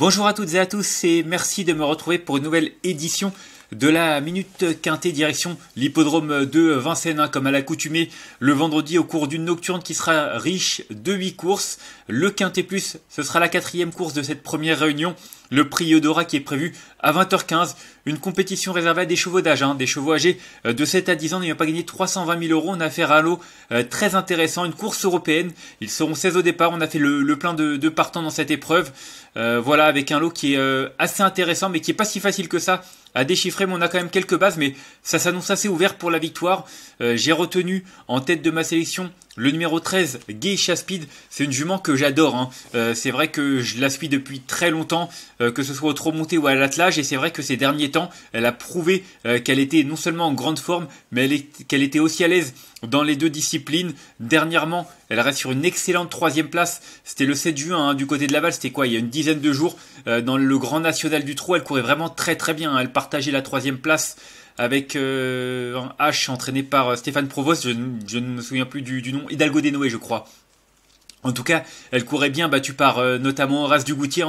Bonjour à toutes et à tous et merci de me retrouver pour une nouvelle édition de la Minute Quintée direction l'hippodrome de Vincennes, hein, comme à l'accoutumée le vendredi au cours d'une nocturne qui sera riche de 8 courses. Le Quintée Plus, ce sera la quatrième course de cette première réunion le prix Eudora qui est prévu à 20h15. Une compétition réservée à des chevaux d'âge, hein, des chevaux âgés euh, de 7 à 10 ans n'ayant pas gagné 320 000 euros. On a fait un lot euh, très intéressant, une course européenne. Ils seront 16 au départ. On a fait le, plein de, partants dans cette épreuve. Euh, voilà, avec un lot qui est assez intéressant, mais qui est pas si facile que ça à déchiffrer, mais on a quand même quelques bases, mais ça s'annonce assez ouvert pour la victoire. J'ai retenu en tête de ma sélection le numéro 13, Geisha Speed, c'est une jument que j'adore. Hein. Euh, c'est vrai que je la suis depuis très longtemps, euh, que ce soit au trop monté ou à l'attelage, et c'est vrai que ces derniers temps, elle a prouvé euh, qu'elle était non seulement en grande forme, mais qu'elle était aussi à l'aise dans les deux disciplines. Dernièrement, elle reste sur une excellente troisième place. C'était le 7 juin hein, du côté de Laval. C'était quoi Il y a une dizaine de jours dans le Grand National du Trot. Elle courait vraiment très très bien. Hein. Elle partageait la troisième place avec euh, un H entraîné par euh, Stéphane Provost, je, ne me souviens plus du, nom, Hidalgo Denoé je crois. En tout cas, elle courait bien, battue par euh, notamment Horace Dugoutier.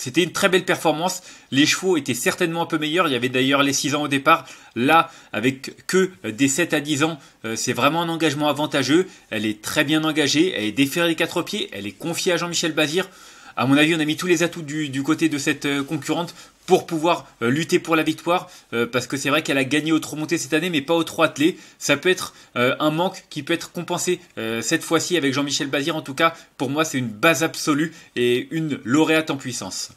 C'était une très belle performance. Les chevaux étaient certainement un peu meilleurs. Il y avait d'ailleurs les 6 ans au départ. Là, avec que des 7 à 10 ans, c'est vraiment un engagement avantageux. Elle est très bien engagée. Elle est déférée des quatre pieds. Elle est confiée à Jean-Michel Bazir. À mon avis, on a mis tous les atouts du côté de cette concurrente pour pouvoir euh, lutter pour la victoire euh, parce que c'est vrai qu'elle a gagné au trois montées cette année mais pas au trois attelé. Ça peut être euh, un manque qui peut être compensé cette fois-ci avec Jean-Michel Bazir. En tout cas, pour moi, c'est une base absolue et une lauréate en puissance.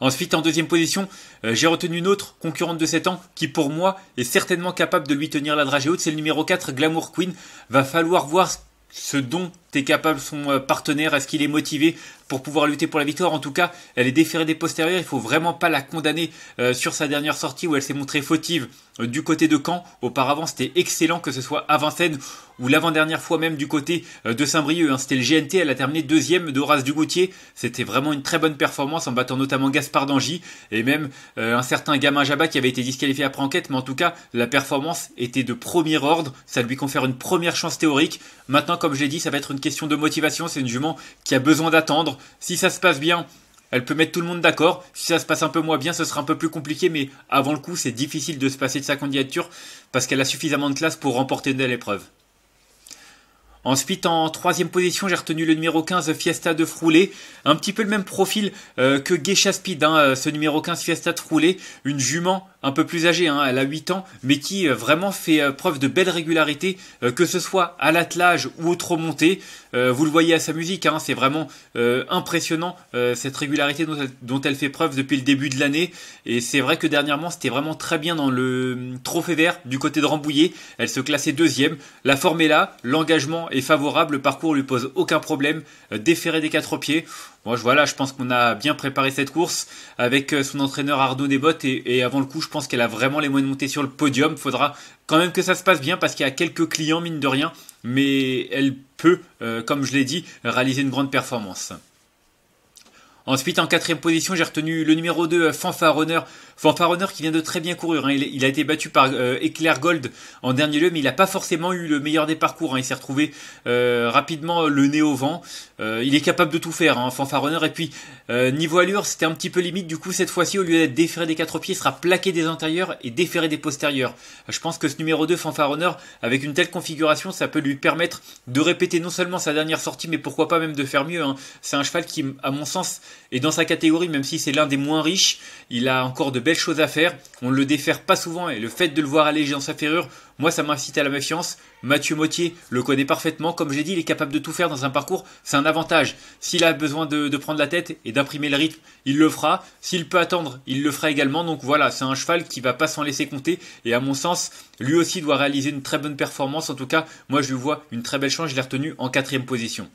Ensuite, en deuxième position, j'ai retenu une autre concurrente de 7 ans qui, pour moi, est certainement capable de lui tenir la dragée haute. C'est le numéro 4, Glamour Queen. Va falloir voir ce don, tes capable son euh, partenaire, est-ce qu'il est motivé pour pouvoir lutter pour la victoire En tout cas, elle est déférée des postérieurs, il faut vraiment pas la condamner euh, sur sa dernière sortie où elle s'est montrée fautive euh, du côté de Caen. Auparavant, c'était excellent que ce soit à Vincennes ou l'avant-dernière fois même du côté de Saint-Brieuc. Hein. C'était le GNT, elle a terminé deuxième du Dugoutier. C'était vraiment une très bonne performance en battant notamment Gaspard d'Angy et même un certain Gamin Jabba qui avait été disqualifié après enquête. Mais en tout cas, la performance était de premier ordre. Ça lui confère une première chance théorique. Maintenant, comme j'ai dit, ça va être une question de motivation, c'est une jument qui a besoin d'attendre. Si ça se passe bien, elle peut mettre tout le monde d'accord. Si ça se passe un peu moins bien, ce sera un peu plus compliqué, mais avant le coup, c'est difficile de se passer de sa candidature parce qu'elle a suffisamment de classe pour remporter une l'épreuve. Ensuite, en troisième position, j'ai retenu le numéro 15 Fiesta de Froulé. Un petit peu le même profil euh, que Geisha Speed, hein, euh, ce numéro 15 Fiesta de Froulé. Une jument un peu plus âgée, hein, elle a 8 ans, mais qui euh, vraiment fait euh, preuve de belle régularité, euh, que ce soit à l'attelage ou au trop monté. vous le voyez à sa musique, hein, c'est vraiment impressionnant cette régularité dont elle, fait preuve depuis le début de l'année. Et c'est vrai que dernièrement, c'était vraiment très bien dans le hum, trophée vert du côté de Rambouillet. Elle se classait deuxième. La forme est là, l'engagement est favorable, le parcours lui pose aucun problème. déféré des quatre pieds, moi, je, voilà, je pense qu'on a bien préparé cette course avec euh, son entraîneur Arnaud Desbottes et, et avant le coup, je pense qu'elle a vraiment les moyens de monter sur le podium. Faudra quand même que ça se passe bien parce qu'il y a quelques clients, mine de rien, mais elle peut, euh, comme je l'ai dit, réaliser une grande performance. Ensuite, en quatrième position, j'ai retenu le numéro 2, euh, Fanfaronner. Runner qui vient de très bien courir. Hein. Il, a été battu par Eclair euh, Gold en dernier lieu, mais il n'a pas forcément eu le meilleur des parcours. Hein. Il s'est retrouvé euh, rapidement le nez au vent. il est capable de tout faire, hein, Runner. Et puis, niveau allure, c'était un petit peu limite. Du coup, cette fois-ci, au lieu d'être déféré des quatre pieds, il sera plaqué des antérieurs et déféré des postérieurs. Je pense que ce numéro 2, Runner, avec une telle configuration, ça peut lui permettre de répéter non seulement sa dernière sortie, mais pourquoi pas même de faire mieux. Hein. C'est un cheval qui, à mon sens, et dans sa catégorie, même si c'est l'un des moins riches, il a encore de belles choses à faire. On ne le défère pas souvent et le fait de le voir alléger dans sa ferrure, moi ça m'incite à la méfiance. Mathieu Mottier le connaît parfaitement. Comme j'ai dit, il est capable de tout faire dans un parcours. C'est un avantage. S'il a besoin de, prendre la tête et d'imprimer le rythme, il le fera. S'il peut attendre, il le fera également. Donc voilà, c'est un cheval qui va pas s'en laisser compter. Et à mon sens, lui aussi doit réaliser une très bonne performance. En tout cas, moi je lui vois une très belle chance. Je l'ai retenu en quatrième position.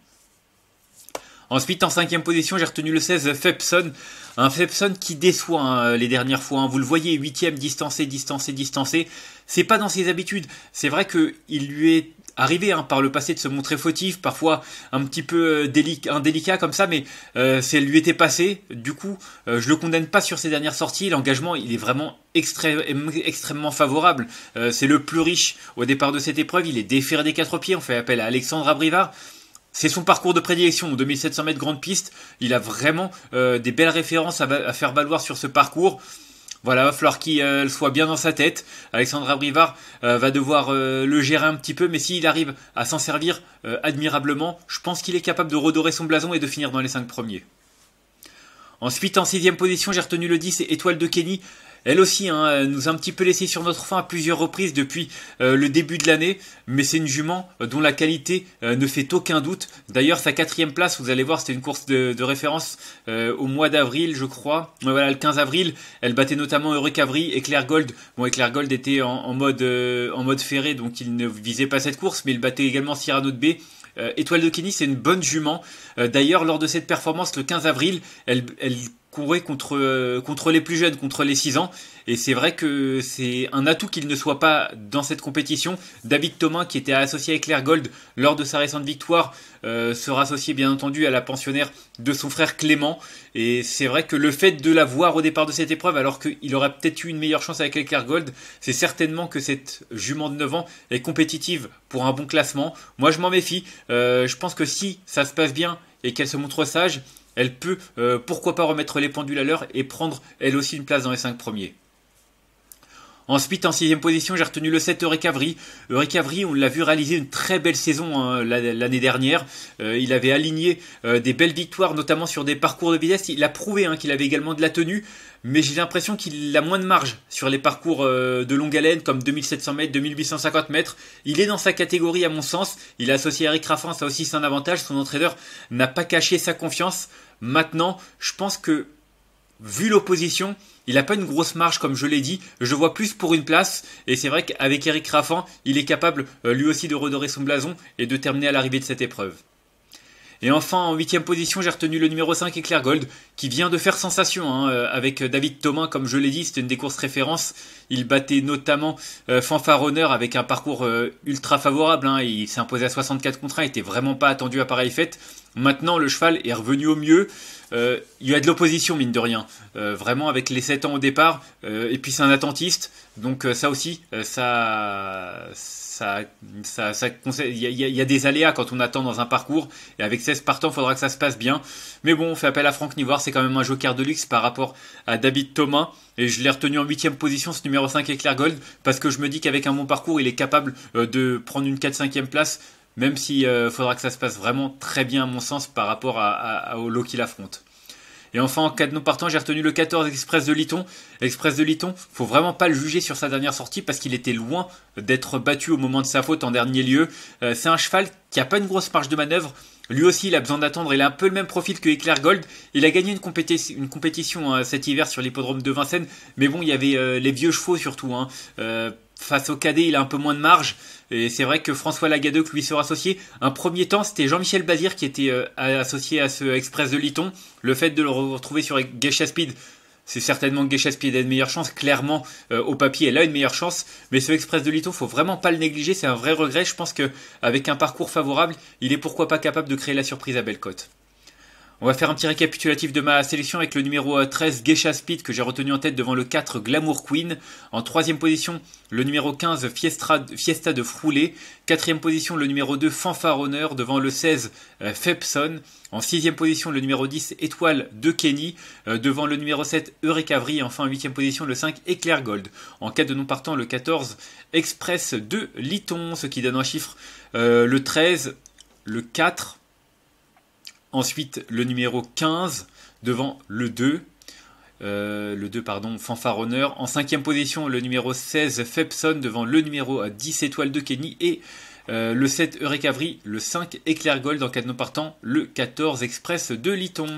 Ensuite, en cinquième position, j'ai retenu le 16 Febson, Un Fepson qui déçoit hein, les dernières fois. Hein. Vous le voyez, huitième, distancé, distancé, distancé. C'est pas dans ses habitudes. C'est vrai qu'il lui est arrivé hein, par le passé de se montrer fautif, parfois un petit peu euh, délicat, indélicat comme ça, mais euh, c'est lui était passé. Du coup, euh, je le condamne pas sur ses dernières sorties. L'engagement, il est vraiment extrêmement favorable. Euh, c'est le plus riche au départ de cette épreuve. Il est déféré des quatre pieds. On fait appel à Alexandre Abrivard. C'est son parcours de prédilection, 2700 mètres grande piste. Il a vraiment euh, des belles références à, faire valoir sur ce parcours. Voilà, il va falloir qu'il euh, soit bien dans sa tête. Alexandra Brivard euh, va devoir le gérer un petit peu, mais s'il arrive à s'en servir admirablement, je pense qu'il est capable de redorer son blason et de finir dans les 5 premiers. Ensuite, en sixième position, j'ai retenu le 10 Étoile de Kenny elle aussi hein, nous a un petit peu laissé sur notre faim à plusieurs reprises depuis euh, le début de l'année, mais c'est une jument euh, dont la qualité euh, ne fait aucun doute. D'ailleurs, sa quatrième place, vous allez voir, c'était une course de, référence au mois d'avril, je crois. voilà, le 15 avril, elle battait notamment Eureka Cavry et Claire Gold. Bon, Claire Gold était en, mode, en mode ferré, donc il ne visait pas cette course, mais il battait également Cyrano de B. Étoile de Kenny, c'est une bonne jument. D'ailleurs, lors de cette performance, le 15 avril, elle, elle courait contre, euh, contre les plus jeunes, contre les 6 ans. Et c'est vrai que c'est un atout qu'il ne soit pas dans cette compétition. David Thomas, qui était associé avec Claire Gold lors de sa récente victoire, euh, sera associé bien entendu à la pensionnaire de son frère Clément. Et c'est vrai que le fait de la voir au départ de cette épreuve, alors qu'il aurait peut-être eu une meilleure chance avec Claire Gold, c'est certainement que cette jument de 9 ans est compétitive pour un bon classement. Moi, je m'en méfie. Euh, je pense que si ça se passe bien et qu'elle se montre sage, elle peut, euh, pourquoi pas, remettre les pendules à l'heure et prendre elle aussi une place dans les cinq premiers. Ensuite, en sixième position, j'ai retenu le 7 Eurek Avery, on l'a vu réaliser une très belle saison hein, l'année dernière. Euh, il avait aligné euh, des belles victoires, notamment sur des parcours de vitesse. Il a prouvé hein, qu'il avait également de la tenue, mais j'ai l'impression qu'il a moins de marge sur les parcours euh, de longue haleine, comme 2700 mètres, 2850 mètres. Il est dans sa catégorie, à mon sens. Il a associé Eric Raffin, ça aussi son un avantage. Son entraîneur n'a pas caché sa confiance. Maintenant, je pense que vu l'opposition, il n'a pas une grosse marge comme je l'ai dit. Je vois plus pour une place. Et c'est vrai qu'avec Eric Raffan, il est capable euh, lui aussi de redorer son blason et de terminer à l'arrivée de cette épreuve. Et enfin, en huitième position, j'ai retenu le numéro 5 Éclair Gold, qui vient de faire sensation hein, euh, avec David Thomas, comme je l'ai dit, c'était une des courses références. Il battait notamment euh, Fanfare Honor avec un parcours ultra favorable. Hein. il s'est imposé à 64 contre 1, il était vraiment pas attendu à pareille fête. Maintenant, le cheval est revenu au mieux. Euh, il y a de l'opposition, mine de rien. Euh, vraiment, avec les 7 ans au départ. Euh, et puis, c'est un attentiste. Donc, euh, ça aussi, euh, ça. ça, ça, il, y a, y, a des aléas quand on attend dans un parcours. Et avec 16 partants, il faudra que ça se passe bien. Mais bon, on fait appel à Franck Nivoire. C'est quand même un joker de luxe par rapport à David Thomas. Et je l'ai retenu en 8 position, ce numéro 5 Éclair Gold. Parce que je me dis qu'avec un bon parcours, il est capable de prendre une 4 5 ème place même si euh, faudra que ça se passe vraiment très bien à mon sens par rapport à, à, au lot qu'il affronte. Et enfin, en cas de non partant, j'ai retenu le 14 Express de Liton. Express de Liton, faut vraiment pas le juger sur sa dernière sortie parce qu'il était loin d'être battu au moment de sa faute en dernier lieu. Euh, c'est un cheval qui a pas une grosse marge de manœuvre. Lui aussi, il a besoin d'attendre. Il a un peu le même profil que Éclair Gold. Il a gagné une, compétition, hein, cet hiver sur l'hippodrome de Vincennes. Mais bon, il y avait euh, les vieux chevaux surtout. Hein face au cadet, il a un peu moins de marge. Et c'est vrai que François Lagadec lui sera associé. Un premier temps, c'était Jean-Michel Bazir qui était euh, associé à ce Express de Liton. Le fait de le retrouver sur Geisha Speed, c'est certainement que Speed a une meilleure chance. Clairement, euh, au papier, elle a une meilleure chance. Mais ce Express de ne faut vraiment pas le négliger. C'est un vrai regret. Je pense que avec un parcours favorable, il est pourquoi pas capable de créer la surprise à Bellecote. On va faire un petit récapitulatif de ma sélection avec le numéro 13 euh, Geisha Speed que j'ai retenu en tête devant le 4 Glamour Queen. En troisième position, le numéro 15 Fiesta, Fiesta de Froulé. Quatrième position, le numéro 2 Honor, devant le 16 euh, Fepson. En sixième position, le numéro 10 Étoile de Kenny. Euh, devant le numéro 7 Eureka Et enfin, en huitième position, le 5 Éclair Gold. En cas de non partant, le 14 Express de Liton, ce qui donne un chiffre le 13, le 4 Ensuite, le numéro 15 devant le 2. Euh, le 2, pardon, Fanfaronneur. En cinquième position, le numéro 16, Febson devant le numéro 10, étoiles de Kenny. Et euh, le 7 Vrie, le 5 Éclair Gold en non partant, le 14 Express de Liton.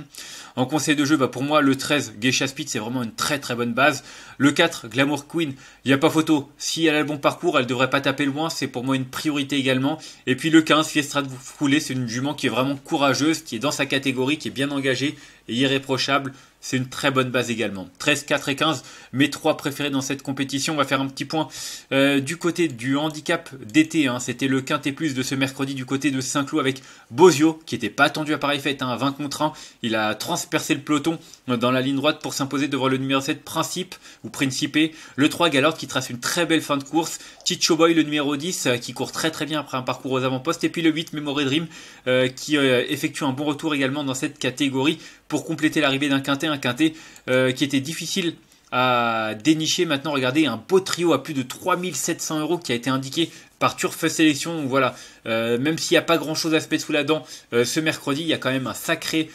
En conseil de jeu, bah, pour moi, le 13 Geisha Speed, c'est vraiment une très très bonne base. Le 4 Glamour Queen, il n'y a pas photo. Si elle a le bon parcours, elle devrait pas taper loin, c'est pour moi une priorité également. Et puis le 15 Fiestra de Foulée, c'est une jument qui est vraiment courageuse, qui est dans sa catégorie, qui est bien engagée et irréprochable c'est une très bonne base également. 13, 4 et 15, mes trois préférés dans cette compétition. On va faire un petit point euh, du côté du handicap d'été. Hein. C'était le quintet plus de ce mercredi du côté de Saint-Cloud avec Bozio, qui n'était pas attendu à pareil fête, hein, 20 contre 1. Il a transpercé le peloton dans la ligne droite pour s'imposer devant le numéro 7 Principe ou principé. Le 3 Galord qui trace une très belle fin de course. Chicho Boy, le numéro 10, euh, qui court très très bien après un parcours aux avant-postes. Et puis le 8 Memory Dream, euh, qui effectue un bon retour également dans cette catégorie pour compléter l'arrivée d'un quintet, un quintet euh, qui était difficile à dénicher. Maintenant, regardez, un beau trio à plus de 3700 euros qui a été indiqué par Turf Sélection. Voilà, euh, même s'il n'y a pas grand chose à se mettre sous la dent euh, ce mercredi, il y a quand même un sacré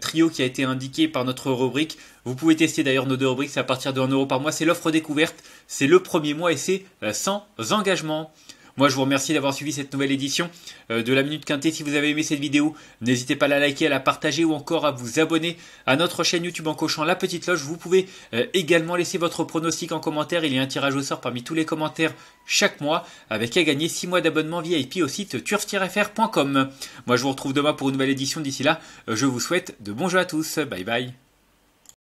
trio qui a été indiqué par notre rubrique. Vous pouvez tester d'ailleurs nos deux rubriques, c'est à partir de euro par mois. C'est l'offre découverte, c'est le premier mois et c'est sans engagement. Moi, je vous remercie d'avoir suivi cette nouvelle édition euh, de la Minute Quintée. Si vous avez aimé cette vidéo, n'hésitez pas à la liker, à la partager ou encore à vous abonner à notre chaîne YouTube en cochant la petite loge. Vous pouvez euh, également laisser votre pronostic en commentaire. Il y a un tirage au sort parmi tous les commentaires chaque mois avec à gagner 6 mois d'abonnement VIP au site turf-fr.com. Moi, je vous retrouve demain pour une nouvelle édition. D'ici là, euh, je vous souhaite de bons jeux à tous. Bye bye.